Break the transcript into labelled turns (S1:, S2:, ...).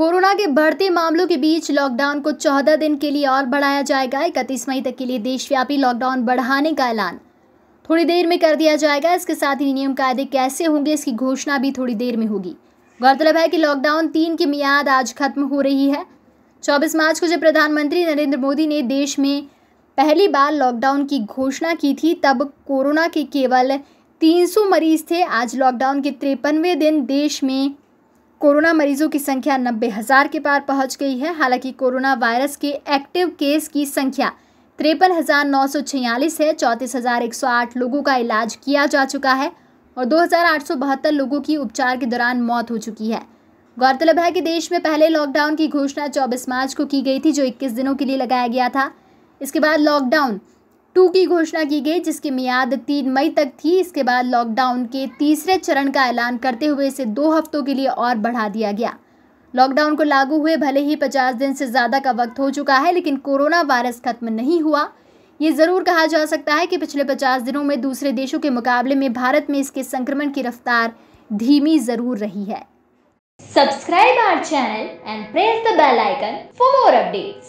S1: corona के बढ़ते मामलों के बीच लॉकडाउन को चौदह दिन के लिए और बढ़ाया जाएगा इकतीस मई तक के लिए देशव्यापी लॉकडाउन बढ़ाने का ऐलान थोड़ी देर में कर दिया जाएगा इसके साथ ही नियम कायदे कैसे होंगे इसकी घोषणा भी थोड़ी देर में होगी गौरतलब है कि लॉकडाउन तीन की मियाद आज खत्म हो रही है चौबीस मार्च को जब प्रधानमंत्री नरेंद्र मोदी ने देश में पहली बार लॉकडाउन की घोषणा की थी तब कोरोना के केवल 300 मरीज थे आज लॉकडाउन के तिरपनवे दिन देश में कोरोना मरीजों की संख्या नब्बे हज़ार के पार पहुंच गई है हालांकि कोरोना वायरस के एक्टिव केस की संख्या तिरपन हज़ार नौ सौ छियालीस है चौंतीस हज़ार एक सौ आठ लोगों का इलाज किया जा चुका है और दो हज़ार आठ सौ बहत्तर लोगों की उपचार के दौरान मौत हो चुकी है गौरतलब है कि देश में पहले लॉकडाउन की घोषणा चौबीस मार्च को की गई थी जो इक्कीस दिनों के लिए लगाया गया था इसके बाद लॉकडाउन टू की घोषणा की गई जिसकी मियाद तीन मई तक थी इसके बाद लॉकडाउन के तीसरे चरण का ऐलान करते हुए इसे दो हफ्तों के लिए और बढ़ा दिया गया लॉकडाउन को लागू हुए भले ही पचास दिन से ज़्यादा का वक्त हो चुका है लेकिन कोरोना वायरस खत्म नहीं हुआ ये ज़रूर कहा जा सकता है कि पिछले पचास दिनों में दूसरे देशों के मुकाबले में भारत में इसके संक्रमण की रफ्तार धीमी ज़रूर रही है
S2: subscribe our
S1: channel and press the bell icon for more updates